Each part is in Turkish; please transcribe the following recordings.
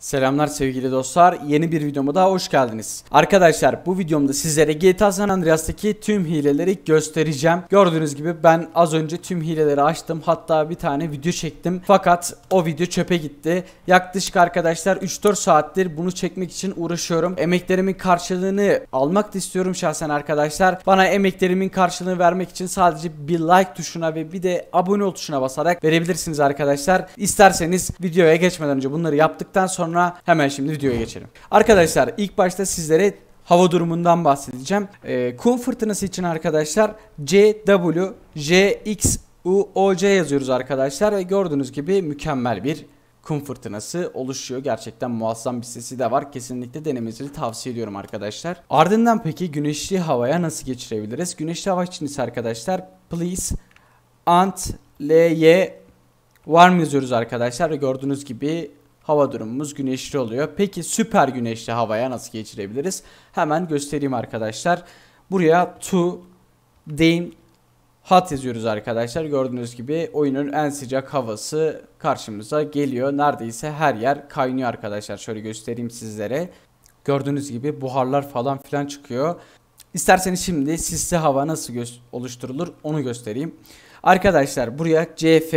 Selamlar sevgili dostlar. Yeni bir videoma daha hoş geldiniz. Arkadaşlar bu videomda sizlere GTA San Andreas'taki tüm hileleri göstereceğim. Gördüğünüz gibi ben az önce tüm hileleri açtım. Hatta bir tane video çektim. Fakat o video çöpe gitti. Yaklaşık arkadaşlar 3-4 saattir bunu çekmek için uğraşıyorum. Emeklerimin karşılığını almak da istiyorum şahsen arkadaşlar. Bana emeklerimin karşılığını vermek için sadece bir like tuşuna ve bir de abone ol tuşuna basarak verebilirsiniz arkadaşlar. İsterseniz videoya geçmeden önce bunları yaptıktan sonra sonra hemen şimdi videoya geçelim. Arkadaşlar ilk başta sizlere hava durumundan bahsedeceğim. E, kum fırtınası için arkadaşlar CWJXUOC yazıyoruz arkadaşlar ve gördüğünüz gibi mükemmel bir kum fırtınası oluşuyor. Gerçekten muazzam bir sesi de var. Kesinlikle denemenizi tavsiye ediyorum arkadaşlar. Ardından peki güneşli havaya nasıl geçirebiliriz? Güneşli hava için ise arkadaşlar please ant ly var mı yazıyoruz arkadaşlar ve gördüğünüz gibi hava durumumuz güneşli oluyor. Peki süper güneşli havaya nasıl geçirebiliriz? Hemen göstereyim arkadaşlar. Buraya to deyim Hat yazıyoruz arkadaşlar. Gördüğünüz gibi oyunun en sıcak havası karşımıza geliyor. Neredeyse her yer kaynıyor arkadaşlar. Şöyle göstereyim sizlere. Gördüğünüz gibi buharlar falan filan çıkıyor. İsterseniz şimdi sisli hava nasıl oluşturulur onu göstereyim. Arkadaşlar buraya CF,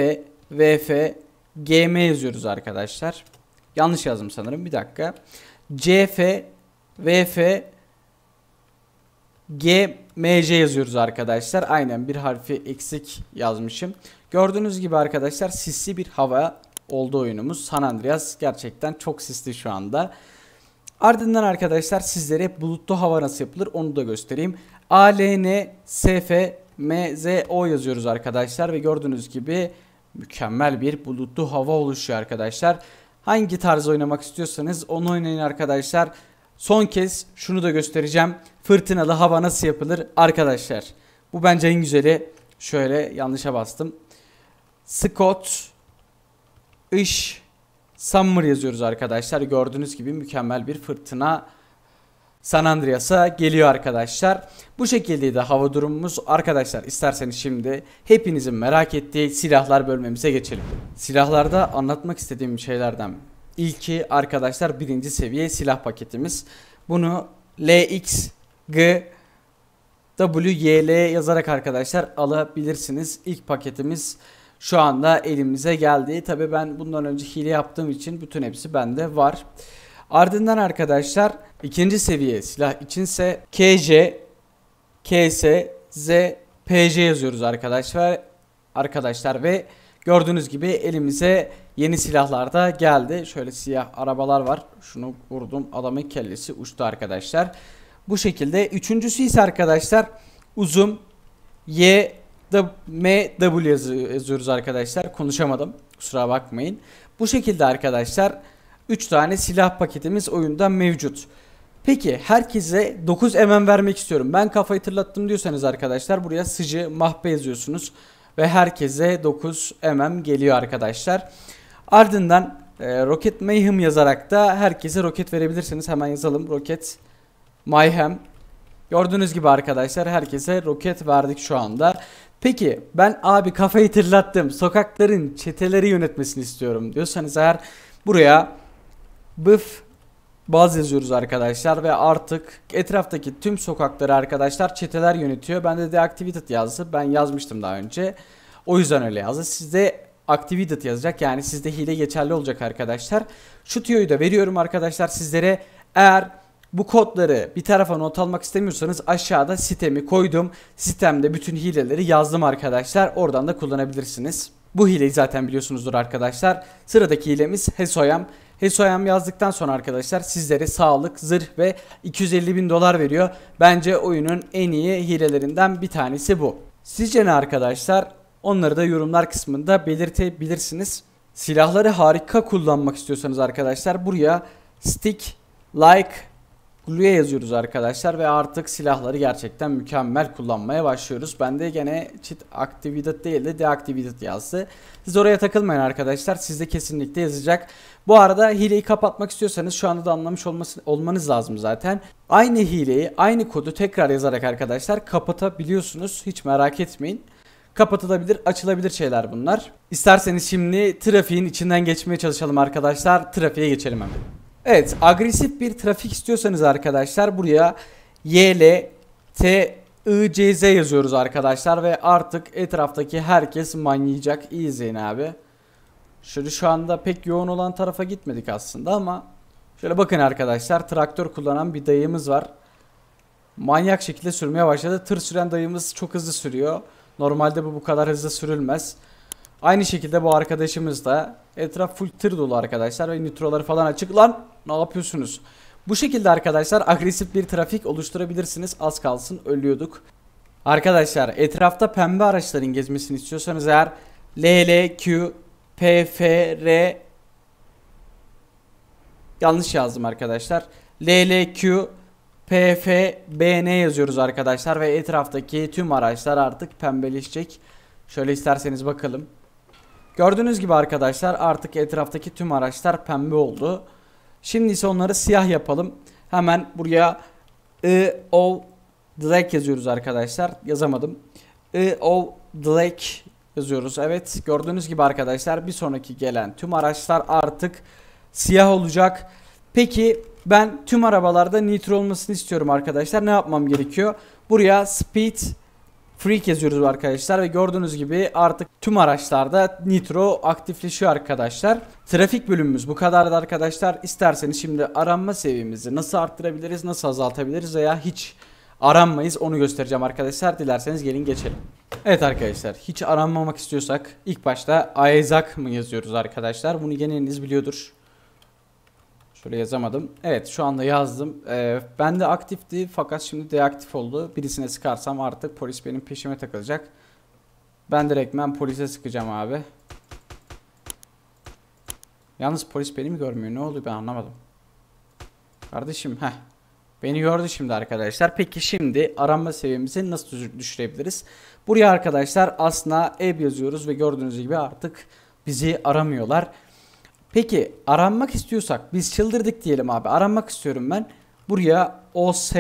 VF, GM yazıyoruz arkadaşlar. Yanlış yazdım sanırım. Bir dakika. CF, VF, G, MC yazıyoruz arkadaşlar. Aynen bir harfi eksik yazmışım. Gördüğünüz gibi arkadaşlar sisli bir hava oldu oyunumuz. San Andreas gerçekten çok sisli şu anda. Ardından arkadaşlar sizlere bulutlu hava nasıl yapılır onu da göstereyim. A, L, N, S, F, M, Z, O yazıyoruz arkadaşlar ve gördüğünüz gibi mükemmel bir bulutlu hava oluşuyor arkadaşlar. Hangi tarz oynamak istiyorsanız onu oynayın arkadaşlar. Son kez şunu da göstereceğim. Fırtınalı hava nasıl yapılır arkadaşlar. Bu bence en güzeli. Şöyle yanlışa bastım. Scott iş, Summer yazıyoruz arkadaşlar. Gördüğünüz gibi mükemmel bir fırtına San Andreas'a geliyor arkadaşlar. Bu şekildeydi hava durumumuz. Arkadaşlar isterseniz şimdi hepinizin merak ettiği silahlar bölmemize geçelim. Silahlarda anlatmak istediğim şeylerden ilki arkadaşlar birinci seviye silah paketimiz. Bunu LX G W Y L yazarak arkadaşlar alabilirsiniz. İlk paketimiz şu anda elimize geldi. Tabi ben bundan önce hile yaptığım için bütün hepsi bende var. Ardından arkadaşlar İkinci seviye silah içinse KC, KS, Z, PJ yazıyoruz arkadaşlar. Arkadaşlar ve gördüğünüz gibi elimize yeni silahlar da geldi. Şöyle siyah arabalar var. Şunu vurdum adamın kellesi uçtu arkadaşlar. Bu şekilde. Üçüncüsü ise arkadaşlar uzun Y MW yazıyoruz arkadaşlar. Konuşamadım. Kusura bakmayın. Bu şekilde arkadaşlar 3 tane silah paketimiz oyunda mevcut. Peki herkese 9 mm vermek istiyorum. Ben kafayı tırlattım diyorsanız arkadaşlar buraya sıcı mahpe yazıyorsunuz. Ve herkese 9 mm geliyor arkadaşlar. Ardından e, Rocket Mayhem yazarak da herkese roket verebilirsiniz. Hemen yazalım Rocket Mayhem. Gördüğünüz gibi arkadaşlar herkese roket verdik şu anda. Peki ben abi kafayı tırlattım. Sokakların çeteleri yönetmesini istiyorum diyorsanız eğer buraya bıf baz yazıyoruz arkadaşlar ve artık etraftaki tüm sokakları arkadaşlar çeteler yönetiyor. Ben de deactivated yazdı. Ben yazmıştım daha önce. O yüzden öyle yazdı. Sizde activated yazacak. Yani sizde hile geçerli olacak arkadaşlar. Şu tüyoyu da veriyorum arkadaşlar sizlere. Eğer bu kodları bir tarafa not almak istemiyorsanız aşağıda sitemi koydum. Sistemde bütün hileleri yazdım arkadaşlar. Oradan da kullanabilirsiniz. Bu hileyi zaten biliyorsunuzdur arkadaşlar. Sıradaki hilemiz Hesoyam. HESOYAM yazdıktan sonra arkadaşlar sizlere sağlık, zırh ve 250 bin dolar veriyor. Bence oyunun en iyi hilelerinden bir tanesi bu. Sizce ne arkadaşlar? Onları da yorumlar kısmında belirtebilirsiniz. Silahları harika kullanmak istiyorsanız arkadaşlar buraya stick, like Glue'ye yazıyoruz arkadaşlar ve artık silahları gerçekten mükemmel kullanmaya başlıyoruz. Ben de gene cheat activated değil de deactivated yazdı. Siz oraya takılmayın arkadaşlar. Sizde kesinlikle yazacak. Bu arada hileyi kapatmak istiyorsanız şu anda da anlamış olması, olmanız lazım zaten. Aynı hileyi, aynı kodu tekrar yazarak arkadaşlar kapatabiliyorsunuz. Hiç merak etmeyin kapatılabilir, açılabilir şeyler bunlar. İsterseniz şimdi trafiğin içinden geçmeye çalışalım arkadaşlar. Trafiğe geçelim hemen. Evet agresif bir trafik istiyorsanız arkadaşlar buraya YL T I C Z yazıyoruz arkadaşlar ve artık etraftaki herkes manyacak. izleyin abi. Şöyle şu anda pek yoğun olan tarafa gitmedik aslında ama şöyle bakın arkadaşlar traktör kullanan bir dayımız var. Manyak şekilde sürmeye başladı. Tır süren dayımız çok hızlı sürüyor. Normalde bu bu kadar hızlı sürülmez. Aynı şekilde bu arkadaşımız da etraf full tır dolu arkadaşlar ve nitroları falan açık. Lan ne yapıyorsunuz? Bu şekilde arkadaşlar agresif bir trafik oluşturabilirsiniz. Az kalsın ölüyorduk. Arkadaşlar etrafta pembe araçların gezmesini istiyorsanız eğer LLQ PFR yanlış yazdım arkadaşlar. LLQ PFBN yazıyoruz arkadaşlar ve etraftaki tüm araçlar artık pembeleşecek. Şöyle isterseniz bakalım. Gördüğünüz gibi arkadaşlar artık etraftaki tüm araçlar pembe oldu. Şimdi ise onları siyah yapalım. Hemen buraya I of Black yazıyoruz arkadaşlar. Yazamadım. I of Black yazıyoruz. Evet gördüğünüz gibi arkadaşlar bir sonraki gelen tüm araçlar artık siyah olacak. Peki ben tüm arabalarda nitro olmasını istiyorum arkadaşlar. Ne yapmam gerekiyor? Buraya speed Freak yazıyoruz arkadaşlar ve gördüğünüz gibi artık tüm araçlarda Nitro aktifleşiyor arkadaşlar. Trafik bölümümüz bu kadardı arkadaşlar. İsterseniz şimdi aranma seviyemizi nasıl arttırabiliriz, nasıl azaltabiliriz veya hiç aranmayız onu göstereceğim arkadaşlar. Dilerseniz gelin geçelim. Evet arkadaşlar hiç aranmamak istiyorsak ilk başta Isaac mı yazıyoruz arkadaşlar. Bunu geneliniz biliyordur. Şöyle yazamadım. Evet şu anda yazdım. Ee, ben de aktifti fakat şimdi deaktif oldu. Birisine sıkarsam artık polis benim peşime takılacak. Ben direktmen polise sıkacağım abi. Yalnız polis beni mi görmüyor? Ne oldu ben anlamadım. Kardeşim heh. Beni gördü şimdi arkadaşlar. Peki şimdi arama seviyemizi nasıl düşürebiliriz? Buraya arkadaşlar aslında eb yazıyoruz ve gördüğünüz gibi artık bizi aramıyorlar. Peki aranmak istiyorsak biz çıldırdık diyelim abi. Aranmak istiyorum ben. Buraya OS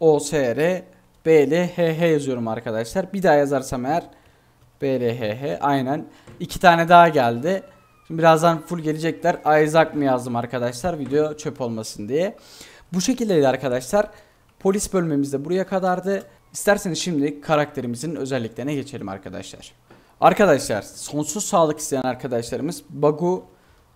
OSR BLHH yazıyorum arkadaşlar. Bir daha yazarsam eğer BLHH aynen. iki tane daha geldi. Şimdi birazdan full gelecekler. Isaac mı yazdım arkadaşlar video çöp olmasın diye. Bu şekildeydi arkadaşlar. Polis bölmemiz de buraya kadardı. İsterseniz şimdi karakterimizin özelliklerine geçelim arkadaşlar. Arkadaşlar sonsuz sağlık isteyen arkadaşlarımız Bagu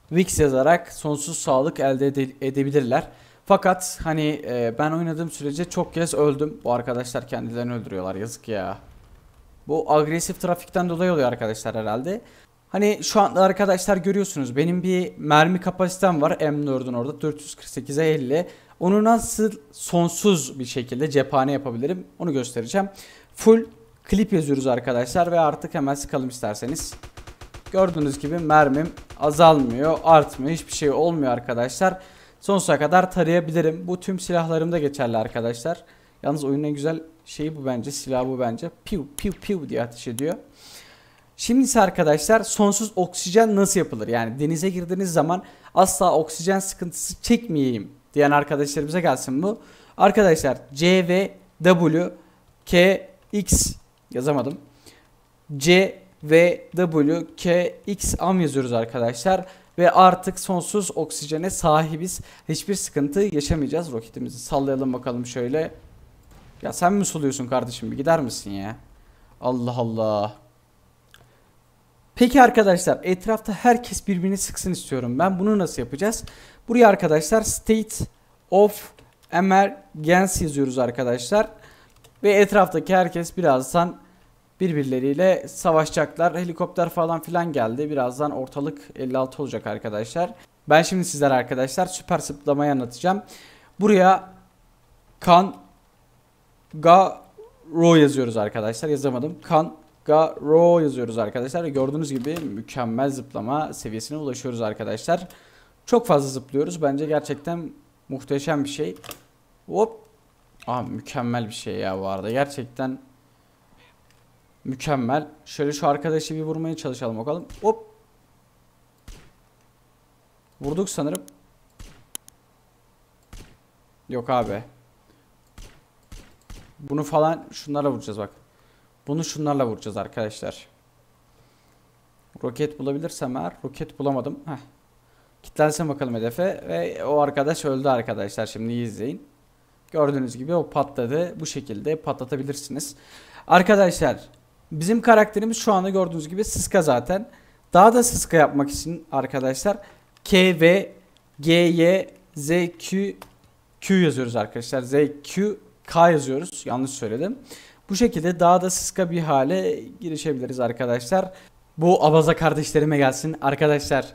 Wix yazarak sonsuz sağlık elde ede edebilirler. Fakat hani e, ben oynadığım sürece çok kez öldüm. Bu arkadaşlar kendilerini öldürüyorlar yazık ya. Bu agresif trafikten dolayı oluyor arkadaşlar herhalde. Hani şu anda arkadaşlar görüyorsunuz benim bir mermi kapasitem var M4'ün orada 448'e 50. Onu nasıl sonsuz bir şekilde cephane yapabilirim onu göstereceğim. Full klip yazıyoruz arkadaşlar ve artık hemen sıkalım isterseniz. Gördüğünüz gibi mermim azalmıyor, artmıyor, hiçbir şey olmuyor arkadaşlar. Sonsuza kadar tarayabilirim. Bu tüm silahlarımda geçerli arkadaşlar. Yalnız oyunun en güzel şeyi bu bence, silah bu bence. Piu piu piu diye ateş ediyor. Şimdi ise arkadaşlar sonsuz oksijen nasıl yapılır? Yani denize girdiğiniz zaman asla oksijen sıkıntısı çekmeyeyim diyen arkadaşlarımıza gelsin bu. Arkadaşlar C V W K X yazamadım. C V W K X am yazıyoruz arkadaşlar ve artık sonsuz oksijene sahibiz. Hiçbir sıkıntı yaşamayacağız. Roketimizi sallayalım bakalım şöyle. Ya sen mi suluyorsun kardeşim? Bir gider misin ya? Allah Allah. Peki arkadaşlar etrafta herkes birbirini sıksın istiyorum. Ben bunu nasıl yapacağız? Buraya arkadaşlar state of emergency yazıyoruz arkadaşlar. Ve etraftaki herkes birazdan birbirleriyle savaşacaklar. Helikopter falan filan geldi. Birazdan ortalık 56 olacak arkadaşlar. Ben şimdi sizlere arkadaşlar süper zıplamayı anlatacağım. Buraya kan ga ro yazıyoruz arkadaşlar. Yazamadım. Kan ga ro yazıyoruz arkadaşlar. Gördüğünüz gibi mükemmel zıplama seviyesine ulaşıyoruz arkadaşlar. Çok fazla zıplıyoruz. Bence gerçekten muhteşem bir şey. Hop Abi mükemmel bir şey ya bu arada. Gerçekten mükemmel. Şöyle şu arkadaşı bir vurmaya çalışalım bakalım. Hop. Vurduk sanırım. Yok abi. Bunu falan şunlarla vuracağız bak. Bunu şunlarla vuracağız arkadaşlar. Roket bulabilirsem eğer. Roket bulamadım. Heh. Kitlensin bakalım hedefe. Ve o arkadaş öldü arkadaşlar. Şimdi izleyin. Gördüğünüz gibi o patladı. Bu şekilde patlatabilirsiniz. Arkadaşlar bizim karakterimiz şu anda gördüğünüz gibi sıska zaten. Daha da sıska yapmak için arkadaşlar K V G Y Z Q Q yazıyoruz arkadaşlar. Z Q K yazıyoruz. Yanlış söyledim. Bu şekilde daha da sıska bir hale girişebiliriz arkadaşlar. Bu abaza kardeşlerime gelsin. Arkadaşlar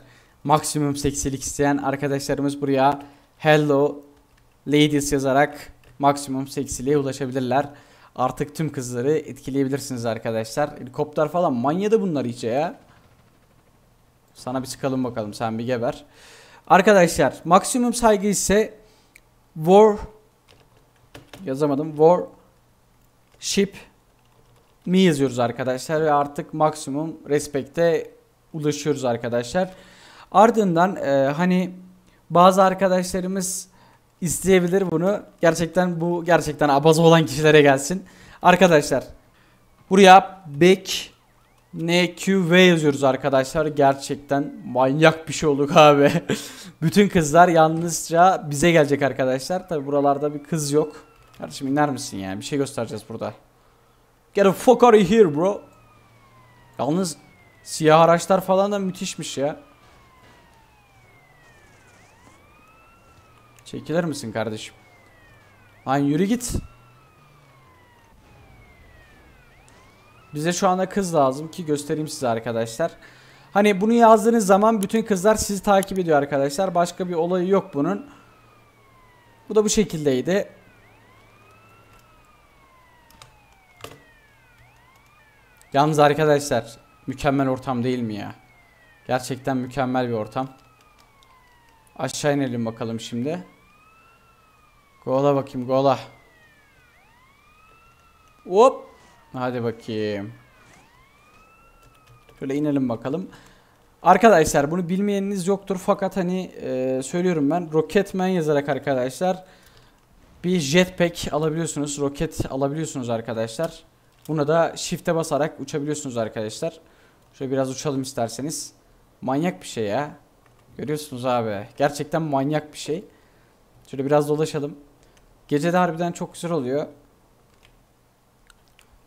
maksimum seksilik isteyen arkadaşlarımız buraya hello ladies yazarak maksimum seksiliğe ulaşabilirler. Artık tüm kızları etkileyebilirsiniz arkadaşlar. Helikopter falan manyadı bunlar iyice ya. Sana bir sıkalım bakalım sen bir geber. Arkadaşlar maksimum saygı ise war yazamadım. War ship mi yazıyoruz arkadaşlar ve artık maksimum respekte ulaşıyoruz arkadaşlar. Ardından e, hani bazı arkadaşlarımız isteyebilir bunu. Gerçekten bu gerçekten abaz olan kişilere gelsin. Arkadaşlar buraya back NQV yazıyoruz arkadaşlar. Gerçekten manyak bir şey olduk abi. Bütün kızlar yalnızca bize gelecek arkadaşlar. Tabi buralarda bir kız yok. Kardeşim iner misin yani? Bir şey göstereceğiz burada. Get the fuck out of here bro. Yalnız siyah araçlar falan da müthişmiş ya. Çekilir misin kardeşim? Lan yürü git. Bize şu anda kız lazım ki göstereyim size arkadaşlar. Hani bunu yazdığınız zaman bütün kızlar sizi takip ediyor arkadaşlar. Başka bir olayı yok bunun. Bu da bu şekildeydi. Yalnız arkadaşlar mükemmel ortam değil mi ya? Gerçekten mükemmel bir ortam. Aşağı inelim bakalım şimdi. Gola bakayım gola. Hop. Hadi bakayım. Şöyle inelim bakalım. Arkadaşlar bunu bilmeyeniniz yoktur fakat hani e, söylüyorum ben Rocketman yazarak arkadaşlar bir jetpack alabiliyorsunuz. Roket alabiliyorsunuz arkadaşlar. Buna da shift'e basarak uçabiliyorsunuz arkadaşlar. Şöyle biraz uçalım isterseniz. Manyak bir şey ya. Görüyorsunuz abi. Gerçekten manyak bir şey. Şöyle biraz dolaşalım. Gece de harbiden çok güzel oluyor.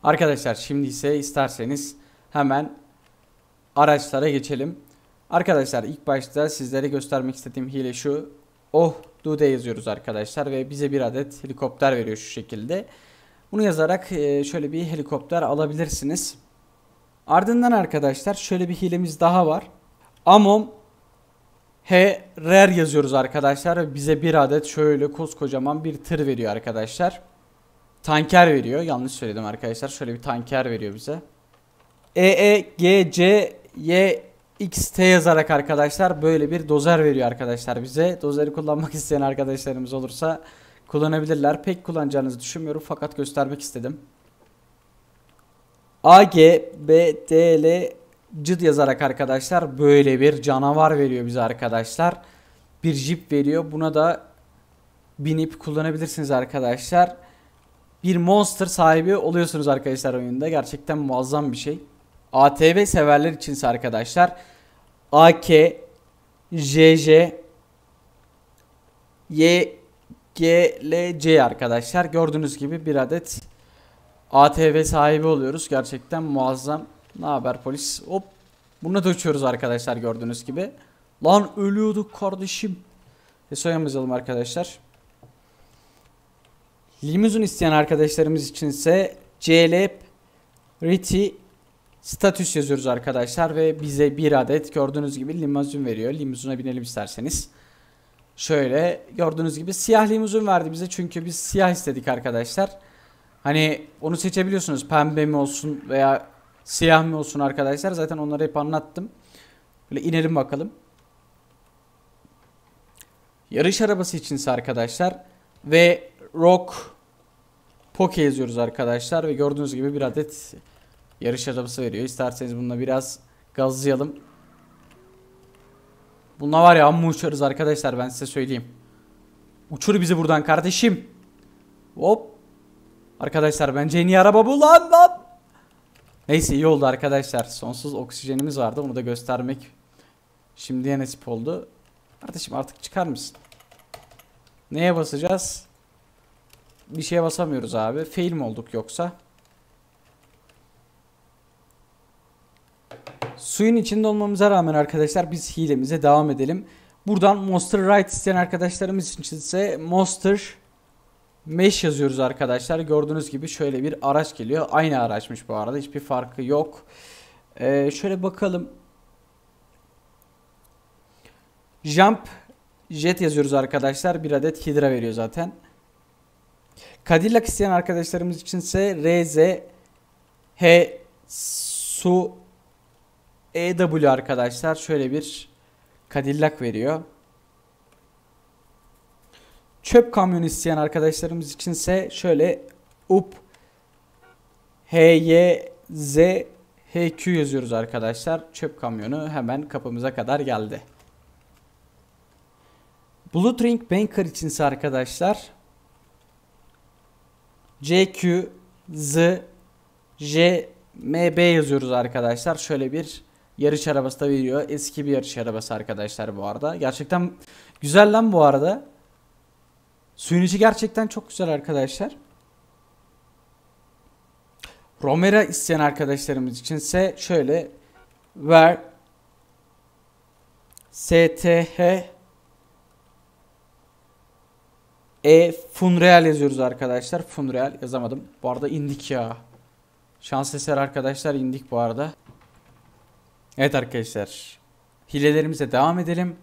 Arkadaşlar şimdi ise isterseniz hemen araçlara geçelim. Arkadaşlar ilk başta sizlere göstermek istediğim hile şu. Oh Dude yazıyoruz arkadaşlar ve bize bir adet helikopter veriyor şu şekilde. Bunu yazarak e, şöyle bir helikopter alabilirsiniz. Ardından arkadaşlar şöyle bir hilemiz daha var. Amom H rare yazıyoruz arkadaşlar ve bize bir adet şöyle koskocaman bir tır veriyor arkadaşlar. Tanker veriyor. Yanlış söyledim arkadaşlar. Şöyle bir tanker veriyor bize. E, E, G, C, Y, X, T yazarak arkadaşlar böyle bir dozer veriyor arkadaşlar bize. Dozeri kullanmak isteyen arkadaşlarımız olursa kullanabilirler. Pek kullanacağınızı düşünmüyorum fakat göstermek istedim. A, G, B, D, L, cıd yazarak arkadaşlar böyle bir canavar veriyor bize arkadaşlar. Bir jip veriyor. Buna da binip kullanabilirsiniz arkadaşlar. Bir monster sahibi oluyorsunuz arkadaşlar oyunda. Gerçekten muazzam bir şey. ATV severler içinse arkadaşlar AK, JJ, YGLC arkadaşlar. Gördüğünüz gibi bir adet ATV sahibi oluyoruz. Gerçekten muazzam ne haber polis? Hop. bunu da uçuyoruz arkadaşlar gördüğünüz gibi. Lan ölüyorduk kardeşim. Hesoya yazalım arkadaşlar. Limuzun isteyen arkadaşlarımız için ise CLP Riti statüs yazıyoruz arkadaşlar ve bize bir adet gördüğünüz gibi limuzun veriyor. Limuzuna binelim isterseniz. Şöyle gördüğünüz gibi siyah limuzun verdi bize çünkü biz siyah istedik arkadaşlar. Hani onu seçebiliyorsunuz pembe mi olsun veya Siyah mı olsun arkadaşlar? Zaten onları hep anlattım. Böyle inelim bakalım. Yarış arabası içinse arkadaşlar ve Rock Poke yazıyoruz arkadaşlar ve gördüğünüz gibi bir adet yarış arabası veriyor. İsterseniz bununla biraz gazlayalım. Bununla var ya amma uçarız arkadaşlar ben size söyleyeyim. Uçur bizi buradan kardeşim. Hop. Arkadaşlar bence en iyi araba bu lan lan. Neyse iyi oldu arkadaşlar. Sonsuz oksijenimiz vardı. Onu da göstermek şimdiye nasip oldu. Kardeşim artık çıkar mısın? Neye basacağız? Bir şeye basamıyoruz abi. Fail mi olduk yoksa? Suyun içinde olmamıza rağmen arkadaşlar biz hilemize devam edelim. Buradan Monster Ride isteyen arkadaşlarımız için ise Monster mesh yazıyoruz arkadaşlar. Gördüğünüz gibi şöyle bir araç geliyor. Aynı araçmış bu arada. Hiçbir farkı yok. Ee, şöyle bakalım. Jump jet yazıyoruz arkadaşlar. Bir adet hidra veriyor zaten. Cadillac isteyen arkadaşlarımız içinse RZ H Su EW arkadaşlar şöyle bir Cadillac veriyor. Çöp kamyonu isteyen arkadaşlarımız içinse şöyle up h y z HQ yazıyoruz arkadaşlar. Çöp kamyonu hemen kapımıza kadar geldi. Blue Drink Banker içinse arkadaşlar CQ Z J MB yazıyoruz arkadaşlar. Şöyle bir yarış arabası da veriyor. Eski bir yarış arabası arkadaşlar bu arada. Gerçekten güzel lan bu arada. Suyunici gerçekten çok güzel arkadaşlar. Romera isteyen arkadaşlarımız içinse şöyle ver STH E Funreal yazıyoruz arkadaşlar. Funreal yazamadım. Bu arada indik ya. Şans eser arkadaşlar indik bu arada. Evet arkadaşlar. Hilelerimize devam edelim.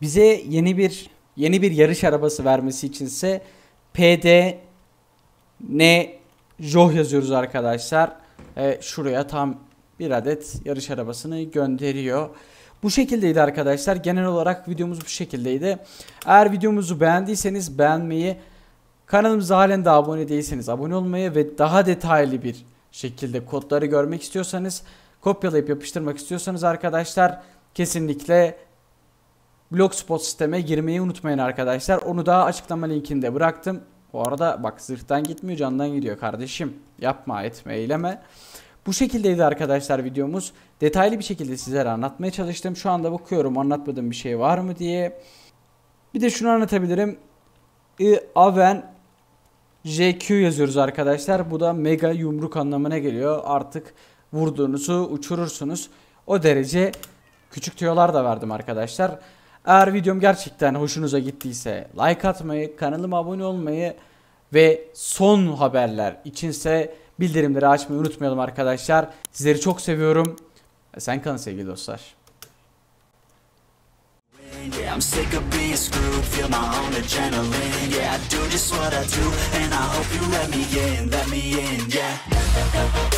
Bize yeni bir yeni bir yarış arabası vermesi içinse PD ne Joh yazıyoruz arkadaşlar. E, şuraya tam bir adet yarış arabasını gönderiyor. Bu şekildeydi arkadaşlar. Genel olarak videomuz bu şekildeydi. Eğer videomuzu beğendiyseniz beğenmeyi, kanalımıza halen de abone değilseniz abone olmayı ve daha detaylı bir şekilde kodları görmek istiyorsanız, kopyalayıp yapıştırmak istiyorsanız arkadaşlar kesinlikle Blogspot sisteme girmeyi unutmayın arkadaşlar. Onu daha açıklama linkinde bıraktım. Bu arada bak zırhtan gitmiyor candan gidiyor kardeşim. Yapma etme eyleme. Bu şekildeydi arkadaşlar videomuz. Detaylı bir şekilde sizlere anlatmaya çalıştım. Şu anda bakıyorum anlatmadığım bir şey var mı diye. Bir de şunu anlatabilirim. I Aven JQ yazıyoruz arkadaşlar. Bu da mega yumruk anlamına geliyor. Artık vurduğunuzu uçurursunuz. O derece küçük tüyolar da verdim arkadaşlar. Eğer videom gerçekten hoşunuza gittiyse like atmayı, kanalıma abone olmayı ve son haberler içinse bildirimleri açmayı unutmayalım arkadaşlar. Sizleri çok seviyorum. Sen kalın sevgili dostlar. Yeah, I'm sick of being screwed, feel my own adrenaline Yeah, I do just what I do, and I hope you let me in, let me in, yeah